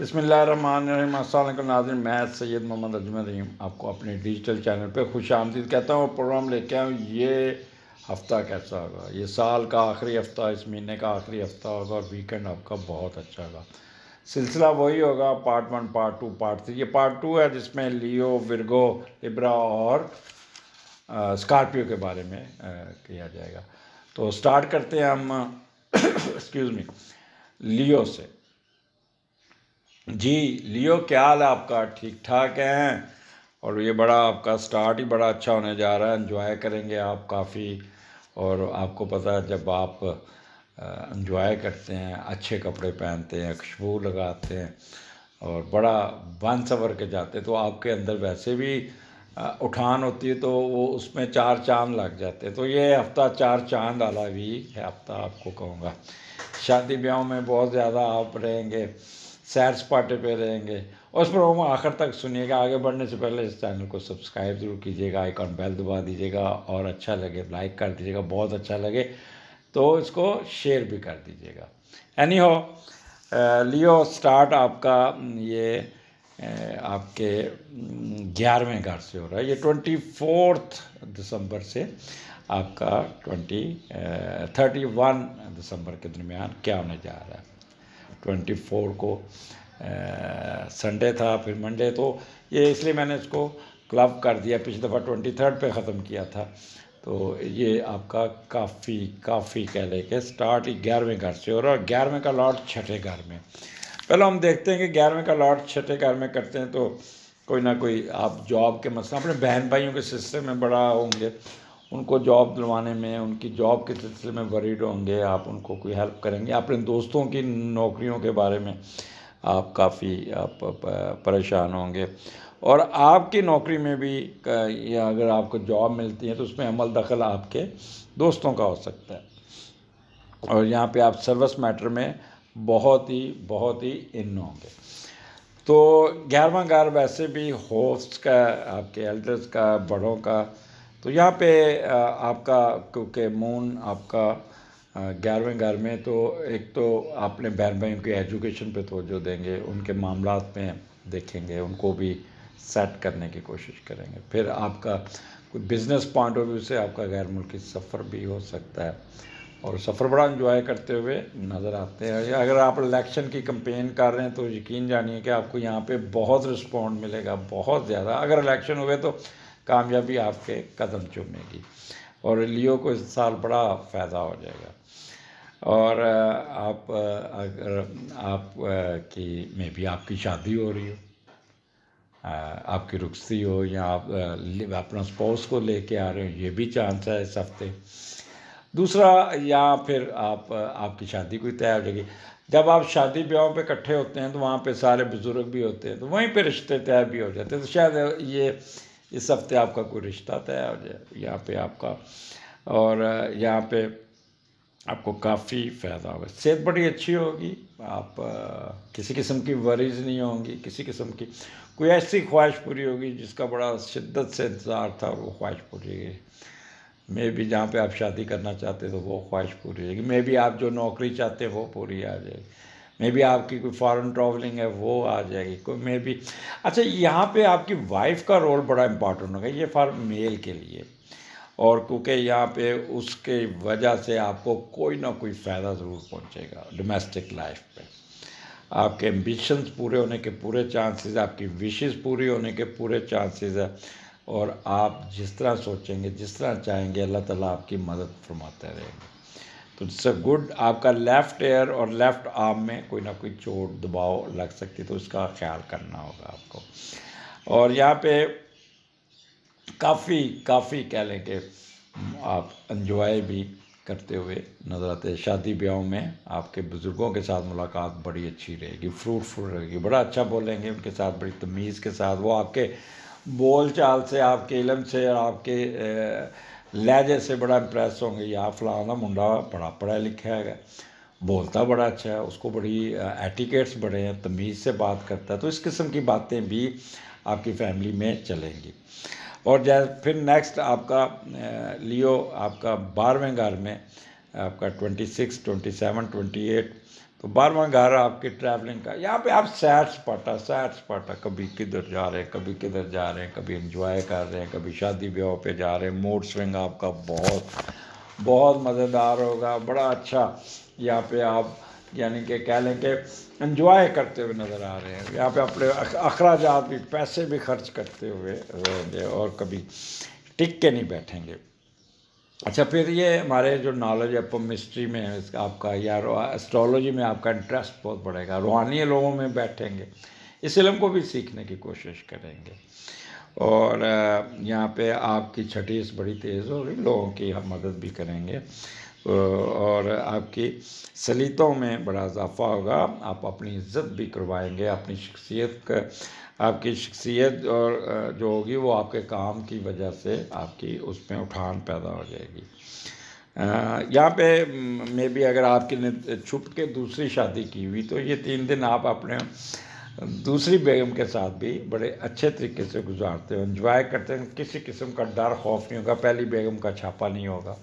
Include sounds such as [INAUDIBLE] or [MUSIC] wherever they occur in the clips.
बसमीम असल नाजिन मैं सैयद मोहम्मद अजमर रहीम आपको अपने डिजिटल चैनल पे खुश आमदीद कहता हूँ प्रोग्राम लेके आऊँ ये हफ़्ता कैसा होगा ये साल का आखिरी हफ़्ता इस महीने का आखिरी हफ़्ता होगा और वीकेंड आपका बहुत अच्छा होगा सिलसिला वही होगा part one part two part three ये पार्ट टू है जिसमें लियो विरगो लिब्रा और स्कॉर्पियो के बारे में आ, किया जाएगा तो स्टार्ट करते हैं हम एक्सक्यूज़ [COUGHS] मी लियो से जी लियो क्या हाल है आपका ठीक ठाक हैं और ये बड़ा आपका स्टार्ट ही बड़ा अच्छा होने जा रहा है इन्जॉय करेंगे आप काफ़ी और आपको पता है जब आप इन्जॉय करते हैं अच्छे कपड़े पहनते हैं खुशबू लगाते हैं और बड़ा बन सवर के जाते हैं तो आपके अंदर वैसे भी उठान होती है तो वो उसमें चार चांद लग जाते हैं तो ये हफ़्ता चार चांद वाला भी है हफ्ता आपको कहूँगा शादी ब्याहों में बहुत ज़्यादा आप रहेंगे सैर सपाटे पे रहेंगे उस प्रोग्राम आखिर तक सुनिएगा आगे बढ़ने से पहले इस चैनल को सब्सक्राइब जरूर कीजिएगा आइकॉन बेल दबा दीजिएगा और अच्छा लगे लाइक कर दीजिएगा बहुत अच्छा लगे तो इसको शेयर भी कर दीजिएगा एनी हो लियो स्टार्ट आपका ये आपके ग्यारहवें घर से हो रहा है ये ट्वेंटी फोर्थ दिसंबर से आपका ट्वेंटी थर्टी वन दिसंबर के दरमियान क्या होने जा रहा है ट्वेंटी फोर को संडे था फिर मंडे तो ये इसलिए मैंने इसको क्लब कर दिया पिछली दफ़ा ट्वेंटी थर्ड पर ख़त्म किया था तो ये आपका काफ़ी काफ़ी कह लें कि स्टार्ट ग्यारहवें घर से हो रहा है ग्यारहवें का लॉट छठे घर में पहले हम देखते हैं कि ग्यारहवें का लॉट छठे घर में करते हैं तो कोई ना कोई आप जॉब के मसला अपने बहन भाइयों के सिस्टम में बड़ा होंगे उनको जॉब दिलवाने में उनकी जॉब के सिलसिले में वरीड होंगे आप उनको कोई हेल्प करेंगे अपने दोस्तों की नौकरियों के बारे में आप काफ़ी आप परेशान होंगे और आपकी नौकरी में भी या अगर आपको जॉब मिलती है तो उसमें अमल दखल आपके दोस्तों का हो सकता है और यहाँ पे आप सर्विस मैटर में बहुत ही बहुत ही इन होंगे तो ग्यारहवा गार वैसे भी होस्ट का आपके एल्डर्स का बड़ों का तो यहाँ पे आपका क्योंकि मून आपका ग्यारहवें घर में तो एक तो आपने बहन भाइयों की एजुकेशन पे तोजो देंगे उनके मामला में देखेंगे उनको भी सेट करने की कोशिश करेंगे फिर आपका कोई बिज़नेस पॉइंट ऑफ व्यू से आपका गैर मुल्की सफ़र भी हो सकता है और सफ़र बड़ा इन्जॉय करते हुए नज़र आते हैं अगर आप इलेक्शन की कंपेन कर रहे हैं तो यकीन जानिए कि आपको यहाँ पे बहुत रिस्पॉन्ड मिलेगा बहुत ज़्यादा अगर इलेक्शन हुए तो कामयाबी आपके कदम चूमेगी और लियो को इस साल बड़ा फ़ायदा हो जाएगा और आप अगर आप की मे भी आपकी शादी हो रही हो आपकी रुखसी हो या आप अपना स्पोर्ट्स को लेके आ रहे हो ये भी चांस है इस हफ्ते दूसरा या फिर आप आपकी शादी कोई तय हो जाएगी जब आप शादी ब्याहों पे इकट्ठे होते हैं तो वहाँ पे सारे बुज़ुर्ग भी होते हैं तो वहीं पे रिश्ते तय भी हो जाते हैं तो शायद ये इस हफ्ते तो आपका कोई रिश्ता तय हो जाए यहाँ पे आपका और यहाँ पे आपको काफ़ी फ़ायदा होगा सेहत बड़ी अच्छी होगी आप किसी किस्म की वरीज नहीं होंगी किसी किस्म की कोई ऐसी ख्वाहिश पूरी होगी जिसका बड़ा शिद्दत से इंतज़ार था वो ख्वाहिश पूरी होगी मे भी जहाँ पे आप शादी करना चाहते तो वो ख्वाहिश पूरी होगी मे भी आप जो नौकरी चाहते हो वो पूरी आ जाएगी मे बी आपकी कोई फॉरेन ट्रैवलिंग है वो आ जाएगी कोई मे बी अच्छा यहाँ पे आपकी वाइफ का रोल बड़ा इम्पॉर्टेंट होगा ये फॉर मेल के लिए और क्योंकि यहाँ पे उसके वजह से आपको कोई ना कोई फ़ायदा ज़रूर पहुँचेगा डोमेस्टिक लाइफ पे आपके एम्बिशंस पूरे होने के पूरे चांसेस आपकी विशेस पूरी होने के पूरे चांसेस है और आप जिस तरह सोचेंगे जिस तरह चाहेंगे अल्लाह ताला आपकी मदद फरमाते रहेंगे तो इट्स अ गुड आपका लेफ़्ट एयर और लेफ़्ट आर्म में कोई ना कोई चोट दबाव लग सकती तो उसका ख्याल करना होगा आपको और यहाँ पे काफ़ी काफ़ी कह लें कि आप इन्जॉय भी करते हुए नज़र आते हैं शादी ब्याहों में आपके बुज़ुर्गों के साथ मुलाकात बड़ी अच्छी रहेगी फ्रूटफुल रहेगी बड़ा अच्छा बोलेंगे उनके साथ बड़ी तमीज़ के साथ वो आपके बोल चाल से आपके इलम से और आपके लहजे से बड़ा इंप्रेस होंगे यार फलाना दा मुंडा बड़ा पढ़ा लिखा है बोलता बड़ा अच्छा है उसको बड़ी एटिकेट्स बड़े हैं तमीज़ से बात करता है तो इस किस्म की बातें भी आपकी फैमिली में चलेंगी और जै फिर नेक्स्ट आपका लियो आपका बारहवें घर में आपका twenty six twenty seven twenty eight तो बारवा घर आपकी ट्रैवलिंग का यहाँ पे आप सैर सपाटा सैर सपाटा कभी किधर जा रहे हैं कभी किधर जा रहे हैं कभी इंजॉय कर रहे हैं कभी शादी ब्याह पे जा रहे हैं मूड स्विंग आपका बहुत बहुत मज़ेदार होगा बड़ा अच्छा यहाँ पे आप यानी कि कह लें कि इन्जॉय करते हुए नज़र आ रहे हैं यहाँ पे अपने अखराज भी पैसे भी खर्च करते हुए रहेंगे और कभी टिक के नहीं बैठेंगे अच्छा फिर ये हमारे जो नॉलेज है मिस्ट्री में इसका आपका या एस्ट्रोलॉजी में आपका इंटरेस्ट बहुत बढ़ेगा रूहानी लोगों में बैठेंगे इस इलम को भी सीखने की कोशिश करेंगे और यहाँ पे आपकी छठी बड़ी तेज़ होगी लोगों की हम मदद भी करेंगे और आपकी सलीतों में बड़ा इजाफा होगा आप अपनी इज्जत भी करवाएंगे अपनी शख्सियत का आपकी शख्सियत और जो होगी वो आपके काम की वजह से आपकी उसमें उठान पैदा हो जाएगी यहाँ पे मे भी अगर आपकी ने छुप के दूसरी शादी की हुई तो ये तीन दिन आप अपने दूसरी बेगम के साथ भी बड़े अच्छे तरीके से गुजारते हो इन्जॉय करते हैं किसी किस्म का डर खौफ नहीं होगा पहली बेगम का छापा नहीं होगा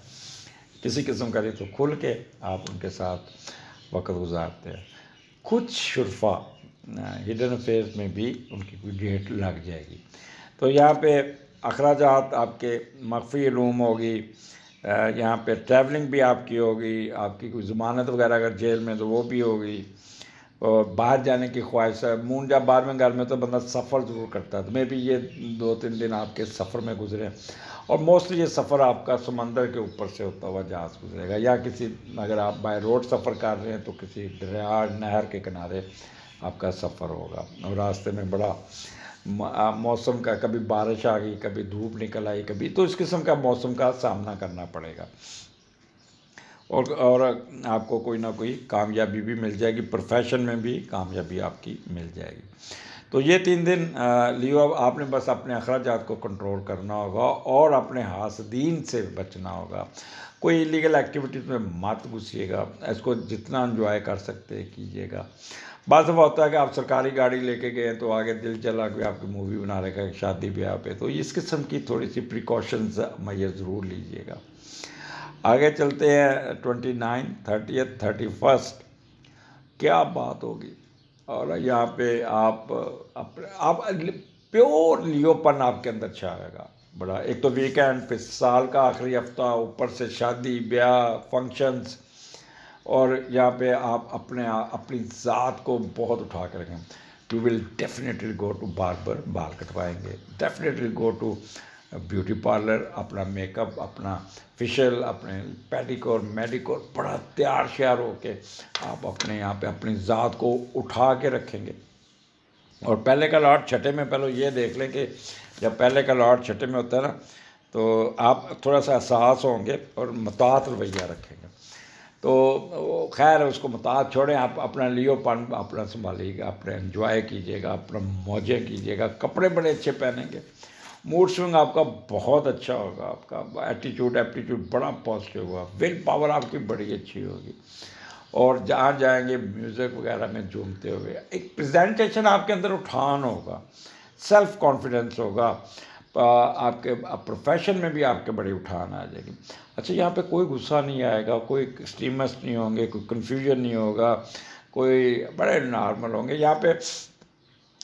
किसी किस्म का नहीं तो खुल के आप उनके साथ वक्त गुजारते हैं कुछ शुरफा हिडन अफेयर्स में भी उनकी कोई डेट लग जाएगी तो यहाँ पे अखराज आपके मख्फी लूम होगी यहाँ पे ट्रैवलिंग भी आपकी होगी आपकी कोई ज़मानत वगैरह अगर जेल में तो वो भी होगी और बाहर जाने की ख्वाहिश है मून जब बारहवें घर में तो बंदा सफ़र ज़रूर करता है तो मे भी ये दो तीन दिन आपके सफ़र में गुजरे और मोस्टली ये सफ़र आपका समंदर के ऊपर से होता हुआ जहाज़ गुजरेगा या किसी अगर आप बाय रोड सफ़र कर रहे हैं तो किसी नहर के किनारे आपका सफ़र होगा और रास्ते में बड़ा मौसम का कभी बारिश आ गई कभी धूप निकल आई कभी तो इस किस्म का मौसम का सामना करना पड़ेगा और और आपको कोई ना कोई कामयाबी भी मिल जाएगी प्रोफेशन में भी कामयाबी आपकी मिल जाएगी तो ये तीन दिन लियो अब आपने बस अपने अखराज को कंट्रोल करना होगा और अपने हाथ दीन से बचना होगा कोई इलीगल एक्टिविटीज़ में मत घुसिएगा इसको जितना इन्जॉय कर सकते हैं कीजिएगा बाद दफ़ा होता है कि आप सरकारी गाड़ी लेके गए तो आगे दिल चला कि आपकी मूवी बना रहेगा शादी ब्याह पे तो इस किस्म की थोड़ी सी प्रिकॉशंस मैं ज़रूर लीजिएगा आगे चलते हैं twenty nine thirty thirty first क्या बात होगी और यहाँ पे आप आप प्योर लियोपन आपके अंदर छाएगा बड़ा एक तो वीकेंड फिर साल का आखिरी हफ्ता ऊपर से शादी ब्याह फंक्शंस और यहाँ पे आप अपने अपनी ज़ात को बहुत उठा कर रखें you will definitely go to बार बाल कटवाएंगे definitely go to beauty parlour अपना मेकअप अपना फेशियल अपने पेडिकोर मेडिकोर बड़ा तैयार श्यार होकर आप अपने यहाँ पे अपनी ज़ात को उठा के रखेंगे और पहले का लॉर्ड छठे में पहले ये देख लें कि जब पहले का लॉर्ड छठे में होता है ना तो आप थोड़ा सा एहसास होंगे और मतात रवैया रखेंगे तो खैर उसको मतात छोड़ें आप अपना लियो पान अपना संभालिएगा अपना इन्जॉय कीजिएगा अपना मौजें कीजिएगा कपड़े बड़े अच्छे पहनेंगे मूड स्विंग आपका बहुत अच्छा होगा आपका एटीट्यूड एप्टीट्यूड बड़ा पॉजिटिव होगा विल पावर आपकी बड़ी अच्छी होगी और जहाँ जाएंगे म्यूज़िक वगैरह में झूमते हुए एक प्रेजेंटेशन आपके अंदर उठान होगा सेल्फ कॉन्फिडेंस होगा आपके प्रोफेशन में भी आपके बड़ी उठान आ जाएगी अच्छा यहाँ पे कोई गुस्सा नहीं आएगा कोई स्टीमस नहीं होंगे कोई कन्फ्यूजन नहीं होगा कोई बड़े नॉर्मल होंगे यहाँ पे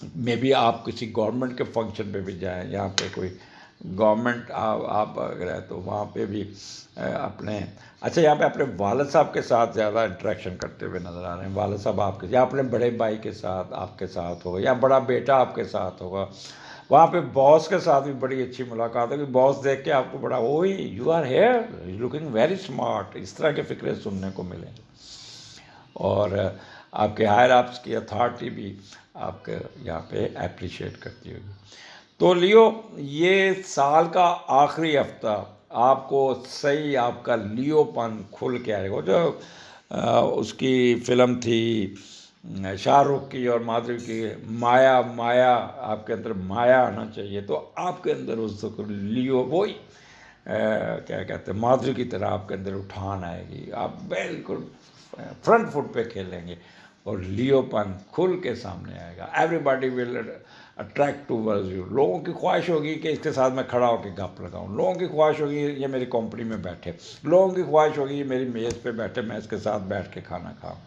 में भी आप किसी गवर्नमेंट के फंक्शन पे भी जाएं यहाँ पे कोई गवर्नमेंट आप अगर है तो वहाँ पे भी अपने अच्छा यहाँ पे अपने वालद साहब के साथ ज़्यादा इंट्रैक्शन करते हुए नज़र आ रहे हैं वालद साहब आपके या अपने बड़े भाई के साथ आपके साथ होगा या बड़ा बेटा आपके साथ होगा वहाँ पे बॉस के साथ भी बड़ी अच्छी मुलाकात होगी बॉस देख के आपको बड़ा oh you are here looking very smart इस तरह के फिक्रे सुनने को मिले और आपके हायर आप्स की अथॉरिटी भी आपके यहाँ पे अप्रिशिएट करती होगी तो लियो ये साल का आखिरी हफ्ता आपको सही आपका लियोपन खुल के आएगा जो आ, उसकी फिल्म थी शाहरुख की और माधुरी की माया माया आपके अंदर माया आना चाहिए तो आपके अंदर उस लियो वो ही क्या कहते हैं माधुरी की तरह आपके अंदर उठान आएगी आप बिल्कुल फ्रंट फुट पे खेलेंगे और लियोपन खुल के सामने आएगा everybody will attract towards you लोगों की ख्वाहिश होगी कि इसके साथ मैं खड़ा होकर गप लगाऊं लोगों की ख्वाहिश होगी ये मेरी कंपनी में बैठे लोगों की ख्वाहिश होगी ये मेरी मेज़ पे बैठे मैं इसके साथ बैठ के खाना खाऊं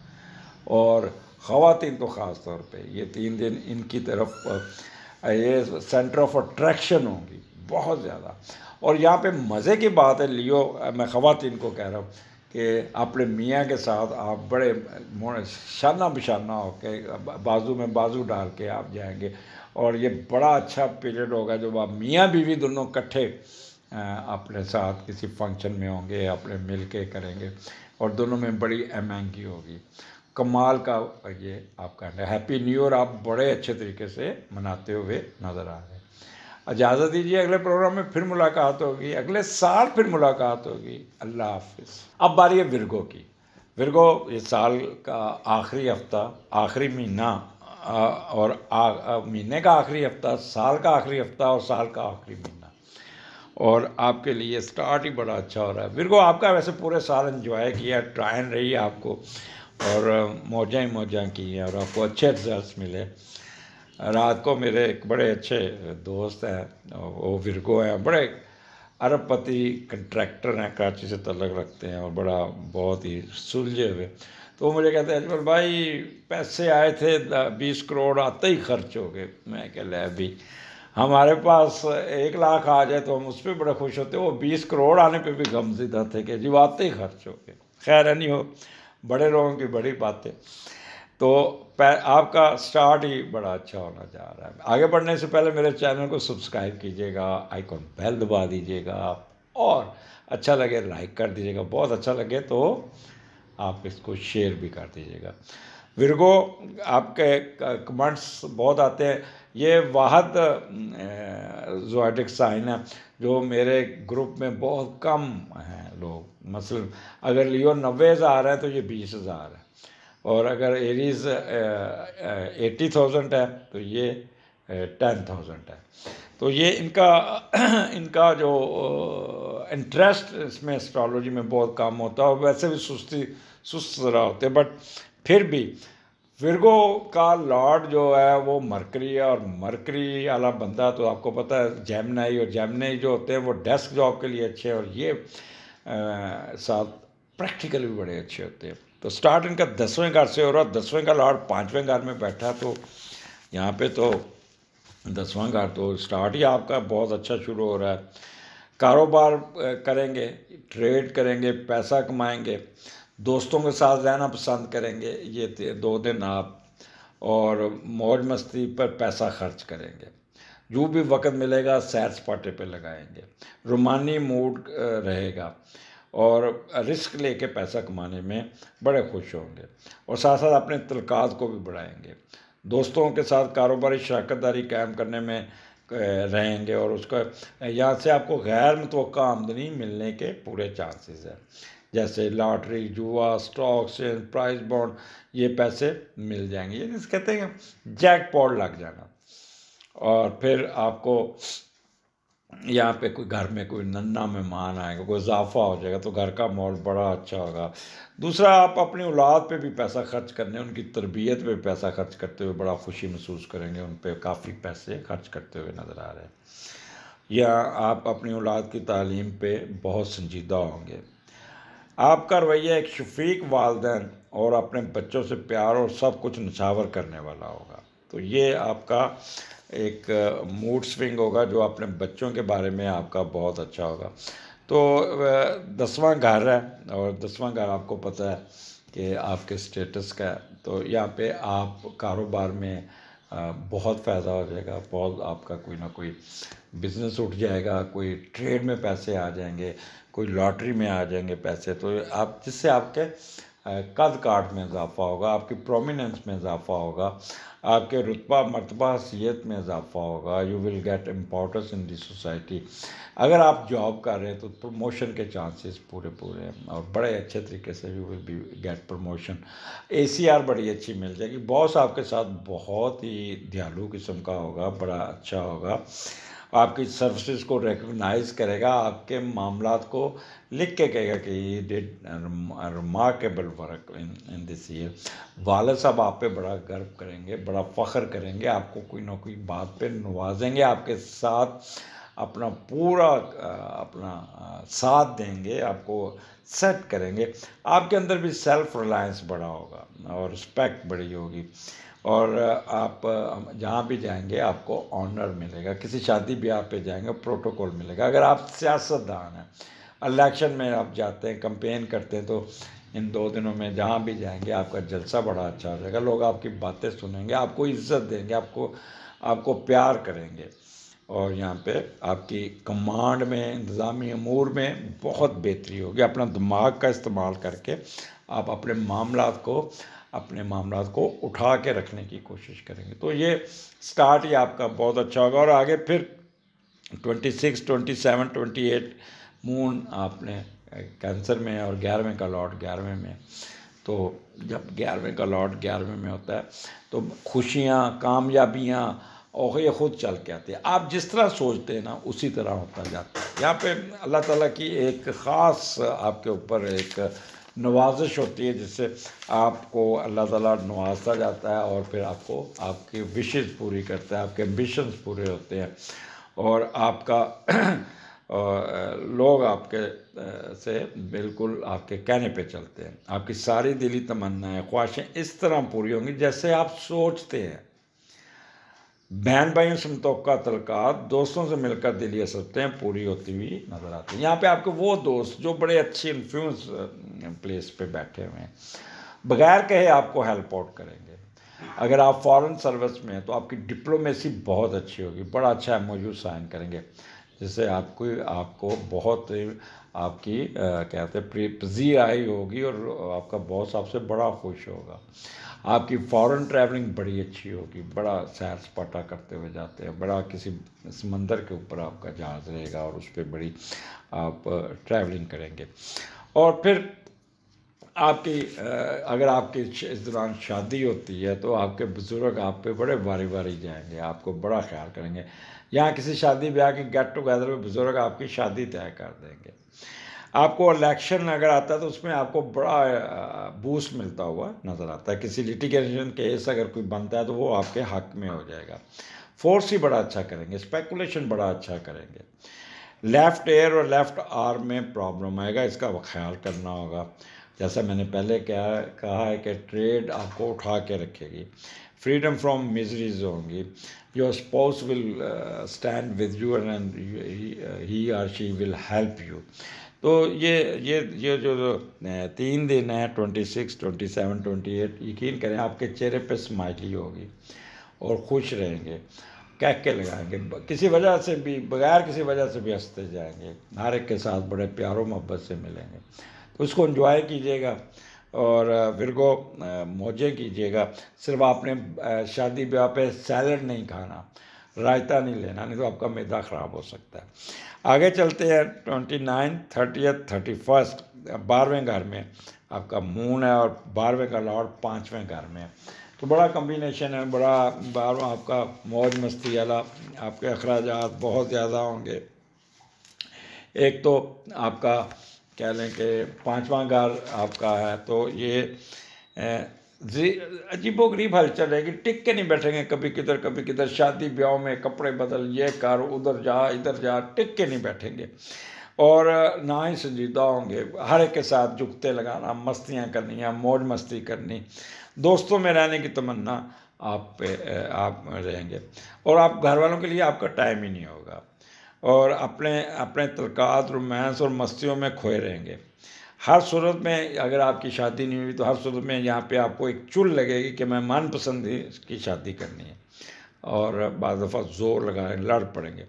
और ख़वान तो ख़ास तौर पे ये तीन दिन इनकी तरफ ये सेंटर ऑफ अट्रैक्शन होंगी बहुत ज़्यादा और यहाँ पे मज़े की बात है लियो मैं ख़वान को कह रहा हूँ कि अपने मियाँ के साथ आप बड़े शाना बिशाना होकर बाजू में बाजू डाल के आप जाएंगे और ये बड़ा अच्छा पीरियड होगा जब आप मियाँ बीवी दोनों इकट्ठे अपने साथ किसी फंक्शन में होंगे अपने मिल के करेंगे और दोनों में बड़ी अमहंगी होगी कमाल का ये आपका हैप्पी न्यू ईयर आप बड़े अच्छे तरीके से मनाते हुए नज़र आ रहे हैं इजाज़त दीजिए अगले प्रोग्राम में फिर मुलाकात होगी अगले साल फिर मुलाकात होगी अल्लाह हाफिज अब बारी है विरगो की विरगो ये साल का आखिरी हफ्ता आखिरी महीना और महीने का आखिरी हफ्ता साल का आखिरी हफ्ता और साल का आखिरी महीना और आपके लिए स्टार्ट ही बड़ा अच्छा हो रहा है विरगो आपका वैसे पूरे साल इन्जॉय किया ट्राइन रही आपको और मौजाएँ मौजाँ की और आपको अच्छे रिजल्ट मिले रात को मेरे एक बड़े अच्छे दोस्त हैं वो विरगो हैं बड़े अरबपति कंट्रैक्टर हैं कराची से तलग रखते हैं और बड़ा बहुत ही सुलझे हुए तो वो मुझे कहते हैं अजमल भाई पैसे आए थे बीस करोड़ आते ही खर्च हो गए मैं कह ले अभी हमारे पास एक लाख आ जाए तो हम उस पर बड़े खुश होते वो बीस करोड़ आने पे भी गमजिदा थे कि जी आते ही खर्च हो गए खैर नहीं हो बड़े लोगों की बड़ी बातें तो आपका स्टार्ट ही बड़ा अच्छा होना चाह रहा है आगे बढ़ने से पहले मेरे चैनल को सब्सक्राइब कीजिएगा आइकॉन बेल दबा दीजिएगा और अच्छा लगे लाइक कर दीजिएगा बहुत अच्छा लगे तो आप इसको शेयर भी कर दीजिएगा विरगो आपके कमेंट्स बहुत आते हैं ये वाहद जोआटिक साइन है जो मेरे ग्रुप में बहुत कम हैं लोग मसल अगर लियो नब्बे हज़ार है तो ये बीस हज़ार है और अगर एरीज एट्टी थाउजेंड है तो ये टेन uh, थाउजेंड है तो ये इनका [CLEARS THROAT] इनका जो इंटरेस्ट uh, इसमें एस्ट्रोलॉजी में बहुत कम होता है और वैसे भी सुस्ती सुस्त रहा होते हैं बट फिर भी विरगो का लॉर्ड जो है वो मरकरी है और मरकरी वाला बंदा तो आपको पता है जैमनाई और जैमनाई जो होते हैं वो डेस्क जॉब के लिए अच्छे हैं और ये आ, uh, साथ प्रैक्टिकल भी बड़े अच्छे होते हैं तो स्टार्ट इनका दसवें घर से हो रहा दसवें का लॉर्ड पाँचवें घर में बैठा तो यहाँ पे तो दसवां घर तो स्टार्ट ही आपका बहुत अच्छा शुरू हो रहा है कारोबार करेंगे ट्रेड करेंगे पैसा कमाएंगे दोस्तों के साथ रहना पसंद करेंगे ये दो दिन आप और मौज मस्ती पर पैसा खर्च करेंगे जो भी वक्त मिलेगा सैर सपाटे पर लगाएंगे रोमानी मूड रहेगा और रिस्क लेके पैसा कमाने में बड़े खुश होंगे और साथ साथ अपने तलकात को भी बढ़ाएंगे दोस्तों के साथ कारोबारी शराकत दारी कायम करने में रहेंगे और उसका यहाँ से आपको गैर मुतव आमदनी मिलने के पूरे चांसेस हैं जैसे लॉटरी जुआ स्टॉक्स प्राइस बॉन्ड ये पैसे मिल जाएंगे ये कहते हैं पॉड लग जाना और फिर आपको यहाँ पे कोई घर में कोई नन्ना मेहमान आएगा कोई इजाफा हो जाएगा तो घर का माहौल बड़ा अच्छा होगा दूसरा आप अपनी औलाद पे भी पैसा खर्च करने उनकी तरबियत पे पैसा खर्च करते हुए बड़ा खुशी महसूस करेंगे उन पर काफ़ी पैसे खर्च करते हुए नज़र आ रहे हैं या आप अपनी औलाद की तालीम पे बहुत संजीदा होंगे आपका रवैया एक शफीक वालदेन और अपने बच्चों से प्यार और सब कुछ नशावर करने वाला होगा तो ये आपका एक मूड स्विंग होगा जो अपने बच्चों के बारे में आपका बहुत अच्छा होगा तो दसवां घर है और दसवां घर आपको पता है कि आपके स्टेटस का है तो यहाँ पे आप कारोबार में बहुत फ़ायदा हो जाएगा बहुत आपका कोई ना कोई बिज़नेस उठ जाएगा कोई ट्रेड में पैसे आ जाएंगे कोई लॉटरी में आ जाएंगे पैसे तो आप जिससे आपके कद काट में इजाफा होगा आपकी प्रोमिनेंस में इजाफा होगा आपके रुतबा मरतबा सीत में इजाफा होगा you will get importance in the society अगर आप जॉब कर रहे हैं तो प्रमोशन के चांसेस पूरे पूरे हैं और बड़े अच्छे तरीके से you will be get promotion A C R बड़ी अच्छी मिल जाएगी बॉस आपके साथ बहुत ही दयालु किस्म का होगा बड़ा अच्छा होगा आपकी सर्विसेज को रिकोगनाइज करेगा आपके मामला को लिख के कहेगा कि ये did remarkable work in in this year वाले साहब आप पे बड़ा गर्व करेंगे बड़ा फ़ख्र करेंगे आपको कोई ना कोई बात पे नवाजेंगे आपके साथ अपना पूरा अपना साथ देंगे आपको सेट करेंगे आपके अंदर भी सेल्फ रिलायंस बड़ा होगा और रिस्पेक्ट बड़ी होगी और आप जहाँ भी जाएंगे आपको ऑनर मिलेगा किसी शादी ब्याह पे जाएंगे प्रोटोकॉल मिलेगा अगर आप सियासतदान हैं इलेक्शन में आप जाते हैं कंपेन करते हैं तो इन दो दिनों में जहाँ भी जाएंगे आपका जलसा बड़ा अच्छा हो जाएगा लोग आपकी बातें सुनेंगे आपको इज्जत देंगे आपको आपको प्यार करेंगे और यहाँ पे आपकी कमांड में इंतज़ामी अमूर में बहुत बेहतरी होगी अपना दिमाग का इस्तेमाल करके आप अपने मामला को अपने मामला को उठा के रखने की कोशिश करेंगे तो ये स्टार्ट ही आपका बहुत अच्छा होगा और आगे फिर 26, 27, 28 मून आपने कैंसर में और ग्यारहवें का लॉट ग्यारहवें में तो जब ग्यारहवें का लॉट ग्यारहवें में होता है तो खुशियाँ कामयाबियाँ और ये खुद चल के आते हैं आप जिस तरह सोचते हैं ना उसी तरह होता जाता है यहाँ पे अल्लाह ताला की एक ख़ास आपके ऊपर एक नवाजिश होती है जिससे आपको अल्लाह ताला नवाजता जाता है और फिर आपको आपकी विशेज़ पूरी करता है आपके एम्बिशंस पूरे होते हैं और आपका [CLEARS THROAT] और लोग आपके से बिल्कुल आपके कहने पे चलते हैं आपकी सारी दिली तमन्नाएं ख्वाहिशें इस तरह पूरी होंगी जैसे आप सोचते हैं बहन भाइयों से का तलकात दोस्तों से मिलकर दिली हैं पूरी होती हुई नज़र आती है यहाँ पे आपके वो दोस्त जो बड़े अच्छे इन्फ्लुएंस प्लेस पे बैठे हुए हैं बगैर कहे आपको हेल्प आउट करेंगे अगर आप फॉरेन सर्विस में हैं तो आपकी डिप्लोमेसी बहुत अच्छी होगी बड़ा अच्छा एम साइन करेंगे जिससे आपको आपको बहुत आपकी आ, कहते हैं पजी आई होगी और आपका बॉस आपसे बड़ा खुश होगा आपकी फॉरेन ट्रैवलिंग बड़ी अच्छी होगी बड़ा सैर सपाटा करते हुए जाते हैं बड़ा किसी समंदर के ऊपर आपका जहाज़ रहेगा और उस पर बड़ी आप ट्रैवलिंग करेंगे और फिर आपकी अगर आपकी इस दौरान शादी होती है तो आपके बुज़ुर्ग आप पे बड़े बारी बारी जाएंगे आपको बड़ा ख्याल करेंगे यहाँ किसी शादी ब्याह के गेट टुगेदर में बुज़ुर्ग आपकी शादी तय कर देंगे आपको इलेक्शन अगर आता है तो उसमें आपको बड़ा बूस्ट मिलता हुआ नज़र आता है किसी लिटिगेशन केस अगर कोई बनता है तो वो आपके हक में हो जाएगा फोर्स ही बड़ा अच्छा करेंगे स्पेकुलेशन बड़ा अच्छा करेंगे लेफ़्ट एयर और लेफ़्ट आर्म में प्रॉब्लम आएगा इसका ख्याल करना होगा जैसा मैंने पहले क्या कहा है कि ट्रेड आपको उठा के रखेगी फ्रीडम फ्रॉम मिजरीज होंगी your spouse will stand with you and he or she will help you तो ये ये ये जो तीन दिन है twenty six twenty seven twenty eight यकीन करें आपके चेहरे पे स्माइली होगी और खुश रहेंगे कह के लगाएंगे किसी वजह से भी बगैर किसी वजह से भी हंसते जाएंगे हर एक के साथ बड़े प्यारों मोहब्बत से मिलेंगे तो उसको इन्जॉय कीजिएगा और विरगो मौजे कीजिएगा सिर्फ आपने शादी ब्याह पे सैलड नहीं खाना रायता नहीं लेना नहीं तो आपका मैदा ख़राब हो सकता है आगे चलते हैं twenty nine thirtieth thirty first बारहवें घर में आपका मून है और बारहवें का लॉर्ड पाँचवें घर में तो बड़ा कम्बिनेशन है बड़ा बार आपका मौज मस्ती वाला आपके अखराज बहुत ज़्यादा होंगे एक तो आपका कह लें कि पाँचवा घर आपका है तो ये अजीबो गरीब हलचल है कि टिक के नहीं बैठेंगे कभी किधर कभी किधर शादी ब्याह में कपड़े बदल ये कर उधर जा इधर जा टिक के नहीं बैठेंगे और ना ही संजीदा होंगे हर एक के साथ जुगते लगाना मस्तियाँ करनी मौज मस्ती करनी दोस्तों में रहने की तमन्ना आप पे आप रहेंगे और आप घर वालों के लिए आपका टाइम ही नहीं होगा और अपने अपने तलकात रोमांस और मस्तियों में खोए रहेंगे हर सूरत में अगर आपकी शादी नहीं हुई तो हर सूरत में यहाँ पे आपको एक चुल लगेगी कि मैं मनपसंद की शादी करनी है और बाद दफ़ा जोर लगाए लड़ पड़ेंगे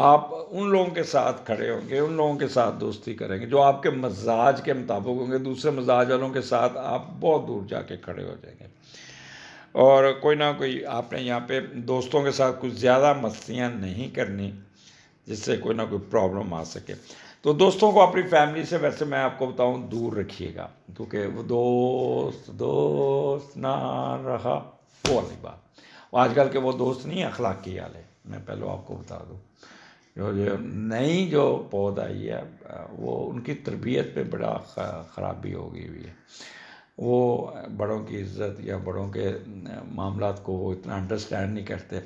आप उन लोगों के साथ खड़े होंगे उन लोगों के साथ दोस्ती करेंगे जो आपके मजाज के मुताबिक होंगे दूसरे मजाज वालों के साथ आप बहुत दूर जाके खड़े हो जाएंगे और कोई ना कोई आपने यहाँ पे दोस्तों के साथ कुछ ज़्यादा मस्तियाँ नहीं करनी जिससे कोई ना कोई प्रॉब्लम आ सके तो दोस्तों को अपनी फैमिली से वैसे मैं आपको बताऊं दूर रखिएगा क्योंकि वो दोस्त दोस्त ना रहा वो वाली बात आजकल के वो दोस्त नहीं अखलाक की वाले मैं पहले आपको बता दूँ जो जो नई जो पौध आई है वो उनकी तरबियत पे बड़ा ख़राबी हो गई हुई है वो बड़ों की इज्जत या बड़ों के मामला को वो इतना अंडरस्टैंड नहीं करते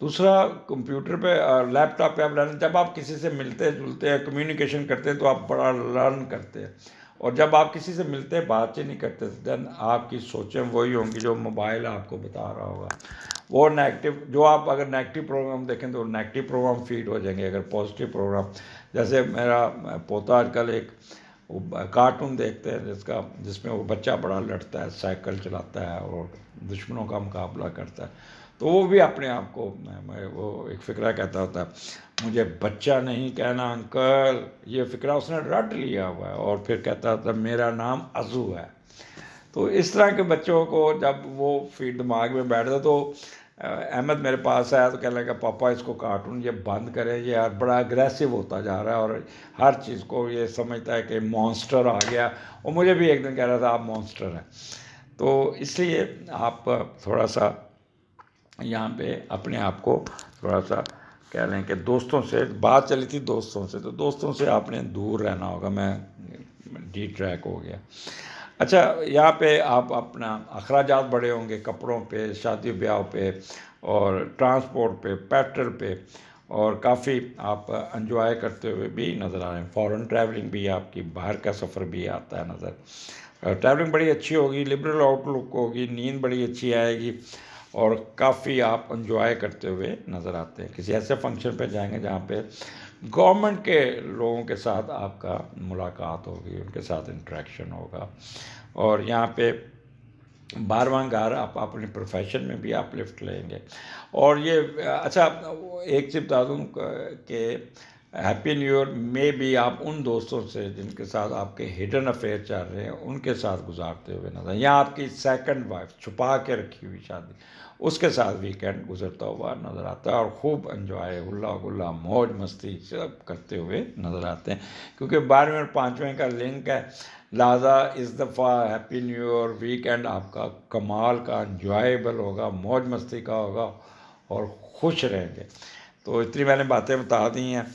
दूसरा कंप्यूटर पे लैपटॉप पे आप लर्न जब आप किसी से मिलते जुलते हैं कम्युनिकेशन करते हैं तो आप बड़ा लर्न करते हैं और जब आप किसी से मिलते हैं बातचीत नहीं करते देन आपकी सोचें वही होंगी जो मोबाइल आपको बता रहा होगा वो नेगेटिव जो आप अगर नेगेटिव प्रोग्राम देखें तो नेगेटिव प्रोग्राम फीड हो जाएंगे अगर पॉजिटिव प्रोग्राम जैसे मेरा पोता आजकल एक कार्टून देखते हैं जिसका जिसमें वो बच्चा बड़ा लड़ता है साइकिल चलाता है और दुश्मनों का मुकाबला करता है तो वो भी अपने आप को वो एक फिक्रा कहता होता है मुझे बच्चा नहीं कहना अंकल ये फिक्रा उसने रट लिया हुआ है और फिर कहता होता मेरा नाम अजू है तो इस तरह के बच्चों को जब वो फिर दिमाग में बैठता तो अहमद मेरे पास आया तो कहने लगा पापा इसको कार्टून ये बंद करें ये यार बड़ा अग्रेसिव होता जा रहा है और हर चीज़ को ये समझता है कि मॉन्स्टर आ गया और मुझे भी एक दिन कह रहा था आप मॉन्स्टर हैं तो इसलिए आप थोड़ा सा यहाँ पे अपने आप को थोड़ा सा कह लें कि दोस्तों से बात चली थी दोस्तों से तो दोस्तों से आपने दूर रहना होगा मैं डी ट्रैक हो गया अच्छा यहाँ पे आप अपना अखराज बड़े होंगे कपड़ों पे शादी ब्याह पे और ट्रांसपोर्ट पे पेट्रोल पे और काफ़ी आप इन्जॉय करते हुए भी नज़र आ रहे हैं फॉरेन ट्रैवलिंग भी आपकी बाहर का सफ़र भी आता है नज़र ट्रैवलिंग uh, बड़ी अच्छी होगी लिबरल आउटलुक होगी नींद बड़ी अच्छी आएगी और काफ़ी आप इन्जॉय करते हुए नज़र आते हैं किसी ऐसे फंक्शन पे जाएंगे जहाँ पे गवर्नमेंट के लोगों के साथ आपका मुलाकात होगी उनके साथ इंट्रैक्शन होगा और यहाँ पे बार गार आप अपने प्रोफेशन में भी आप लिफ्ट लेंगे और ये अच्छा एक चिप दादू के हैप्पी न्यू ईयर में भी आप उन दोस्तों से जिनके साथ आपके हिडन अफेयर चल रहे हैं उनके साथ गुजारते हुए नजर या आपकी सेकंड वाइफ छुपा के रखी हुई शादी उसके साथ वीकेंड गुजरता हुआ नज़र आता है और खूब इन्जॉय हुल्ला गुल्ला मौज मस्ती सब करते हुए नज़र आते हैं क्योंकि बारहवें और पाँचवें का लिंक है लिहाजा इस दफ़ा हैप्पी न्यू ईयर वीकेंड आपका कमाल का इन्जॉयबल होगा मौज मस्ती का होगा और खुश रहेंगे तो इतनी मैंने बातें बता दी हैं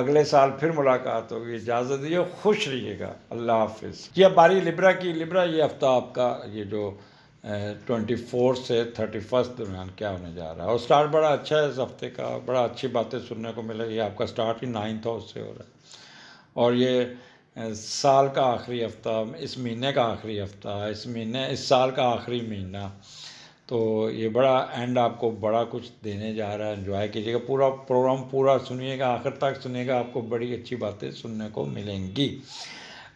अगले साल फिर मुलाकात होगी इजाज़त दीजिए खुश रहिएगा अल्लाह हाफिज़ ये बारी लिब्रा की लिब्रा ये हफ़्ता आपका ये जो ट्वेंटी फोर से थर्टी फर्स्ट दरमियान क्या होने जा रहा है और स्टार्ट बड़ा अच्छा है इस हफ्ते का बड़ा अच्छी बातें सुनने को मिलेगी आपका स्टार्ट ही नाइन्थ हाउस से हो रहा है और ये साल का आखिरी हफ्ता इस महीने का आखिरी हफ्ता इस महीने इस साल का आखिरी महीना तो ये बड़ा एंड आपको बड़ा कुछ देने जा रहा है इन्जॉय कीजिएगा पूरा प्रोग्राम पूरा सुनिएगा आखिर तक सुनिएगा आपको बड़ी अच्छी बातें सुनने को मिलेंगी